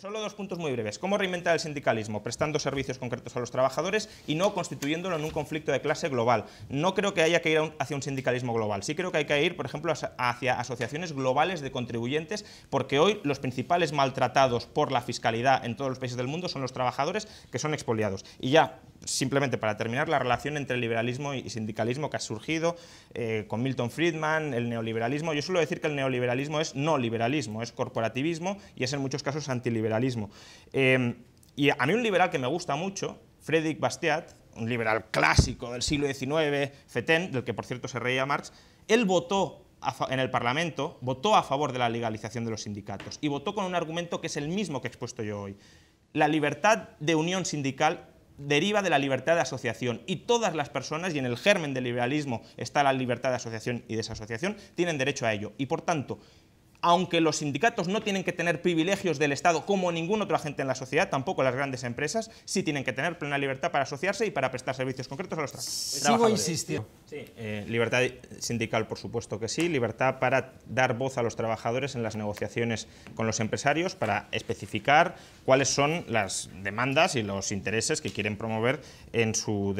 Solo dos puntos muy breves. ¿Cómo reinventar el sindicalismo? Prestando servicios concretos a los trabajadores y no constituyéndolo en un conflicto de clase global. No creo que haya que ir hacia un sindicalismo global. Sí creo que hay que ir, por ejemplo, hacia asociaciones globales de contribuyentes, porque hoy los principales maltratados por la fiscalidad en todos los países del mundo son los trabajadores que son expoliados. Y ya, simplemente para terminar, la relación entre liberalismo y sindicalismo que ha surgido eh, con Milton Friedman, el neoliberalismo. Yo suelo decir que el neoliberalismo es no liberalismo, es corporativismo y es en muchos casos antiliberalismo. Em, y a mí un liberal que me gusta mucho, Frédéric Bastiat, un liberal clásico del siglo XIX, FETEN, del que por cierto se reía Marx, él votó en el Parlamento, votó a favor de la legalización de los sindicatos y votó con un argumento que es el mismo que he expuesto yo hoy. La libertad de unión sindical deriva de la libertad de asociación y todas las personas, y en el germen del liberalismo está la libertad de asociación y desasociación, tienen derecho a ello. Y por tanto, aunque los sindicatos no tienen que tener privilegios del Estado como ningún otro agente en la sociedad, tampoco las grandes empresas, sí tienen que tener plena libertad para asociarse y para prestar servicios concretos a los trabajadores. Sigo insistiendo. Sí. Eh, libertad sindical, por supuesto que sí, libertad para dar voz a los trabajadores en las negociaciones con los empresarios, para especificar cuáles son las demandas y los intereses que quieren promover en su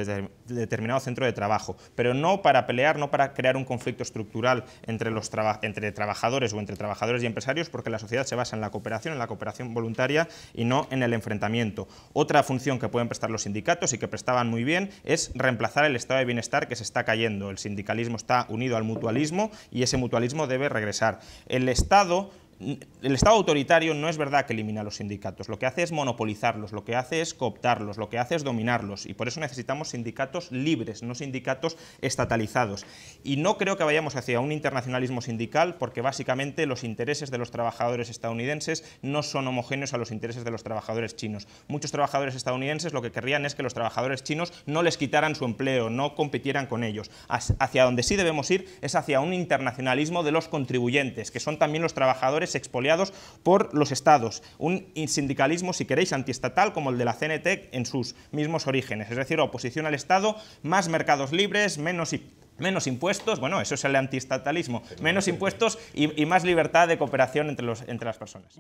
determinado centro de trabajo, pero no para pelear, no para crear un conflicto estructural entre, los entre trabajadores o entre trabajadores trabajadores y empresarios porque la sociedad se basa en la cooperación, en la cooperación voluntaria y no en el enfrentamiento. Otra función que pueden prestar los sindicatos y que prestaban muy bien es reemplazar el estado de bienestar que se está cayendo. El sindicalismo está unido al mutualismo y ese mutualismo debe regresar. El Estado el Estado autoritario no es verdad que elimina los sindicatos, lo que hace es monopolizarlos, lo que hace es cooptarlos, lo que hace es dominarlos y por eso necesitamos sindicatos libres, no sindicatos estatalizados. Y no creo que vayamos hacia un internacionalismo sindical porque básicamente los intereses de los trabajadores estadounidenses no son homogéneos a los intereses de los trabajadores chinos. Muchos trabajadores estadounidenses lo que querrían es que los trabajadores chinos no les quitaran su empleo, no compitieran con ellos. Hacia donde sí debemos ir es hacia un internacionalismo de los contribuyentes, que son también los trabajadores expoliados por los estados, un sindicalismo, si queréis, antiestatal como el de la CNT en sus mismos orígenes, es decir, oposición al Estado, más mercados libres, menos menos impuestos, bueno, eso es el antiestatalismo, menos impuestos y, más libertad de cooperación entre las personas.